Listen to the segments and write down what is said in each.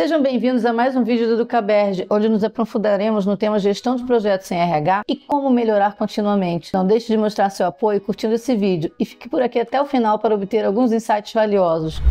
Sejam bem-vindos a mais um vídeo do Educaberge, onde nos aprofundaremos no tema gestão de projetos em RH e como melhorar continuamente. Não deixe de mostrar seu apoio curtindo esse vídeo e fique por aqui até o final para obter alguns insights valiosos.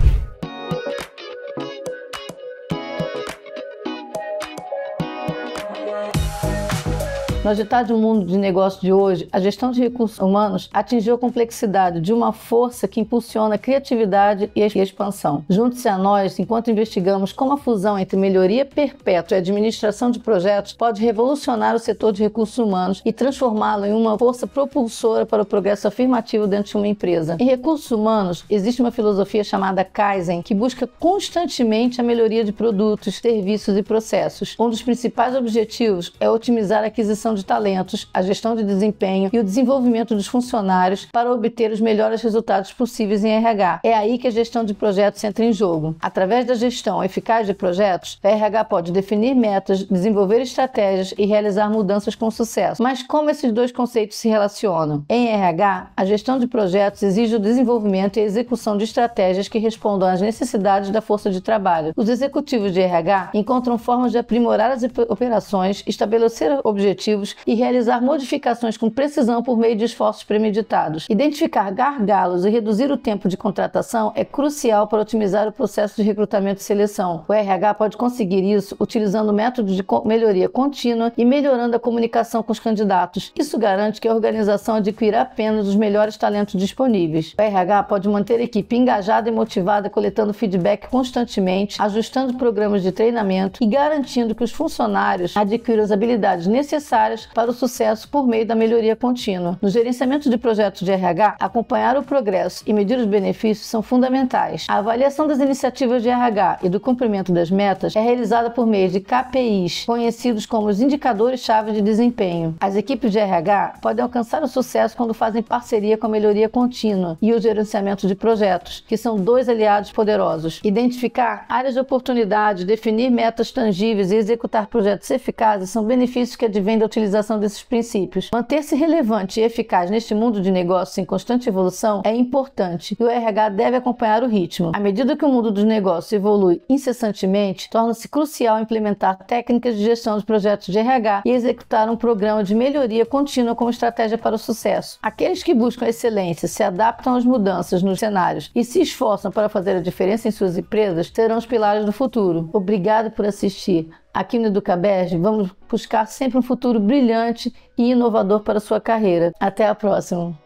No agitado do mundo de negócio de hoje, a gestão de recursos humanos atingiu a complexidade de uma força que impulsiona a criatividade e a expansão. Junte-se a nós enquanto investigamos como a fusão entre melhoria perpétua e administração de projetos pode revolucionar o setor de recursos humanos e transformá-lo em uma força propulsora para o progresso afirmativo dentro de uma empresa. Em recursos humanos, existe uma filosofia chamada Kaizen que busca constantemente a melhoria de produtos, serviços e processos. Um dos principais objetivos é otimizar a aquisição de talentos, a gestão de desempenho e o desenvolvimento dos funcionários para obter os melhores resultados possíveis em RH. É aí que a gestão de projetos entra em jogo. Através da gestão eficaz de projetos, a RH pode definir metas, desenvolver estratégias e realizar mudanças com sucesso. Mas como esses dois conceitos se relacionam? Em RH, a gestão de projetos exige o desenvolvimento e execução de estratégias que respondam às necessidades da força de trabalho. Os executivos de RH encontram formas de aprimorar as operações, estabelecer objetivos objetivos e realizar modificações com precisão por meio de esforços premeditados. Identificar gargalos e reduzir o tempo de contratação é crucial para otimizar o processo de recrutamento e seleção. O RH pode conseguir isso utilizando métodos de melhoria contínua e melhorando a comunicação com os candidatos. Isso garante que a organização adquira apenas os melhores talentos disponíveis. O RH pode manter a equipe engajada e motivada, coletando feedback constantemente, ajustando programas de treinamento e garantindo que os funcionários adquiram as habilidades necessárias para o sucesso por meio da melhoria contínua. No gerenciamento de projetos de RH, acompanhar o progresso e medir os benefícios são fundamentais. A avaliação das iniciativas de RH e do cumprimento das metas é realizada por meio de KPIs, conhecidos como os indicadores-chave de desempenho. As equipes de RH podem alcançar o sucesso quando fazem parceria com a melhoria contínua e o gerenciamento de projetos, que são dois aliados poderosos. Identificar áreas de oportunidade, definir metas tangíveis e executar projetos eficazes são benefícios que advêm da utilização utilização desses princípios. Manter-se relevante e eficaz neste mundo de negócios em constante evolução é importante e o RH deve acompanhar o ritmo. À medida que o mundo dos negócios evolui incessantemente, torna-se crucial implementar técnicas de gestão de projetos de RH e executar um programa de melhoria contínua como estratégia para o sucesso. Aqueles que buscam excelência, se adaptam às mudanças nos cenários e se esforçam para fazer a diferença em suas empresas serão os pilares do futuro. Obrigado por assistir. Aqui no Educaberg, vamos buscar sempre um futuro brilhante e inovador para sua carreira. Até a próxima!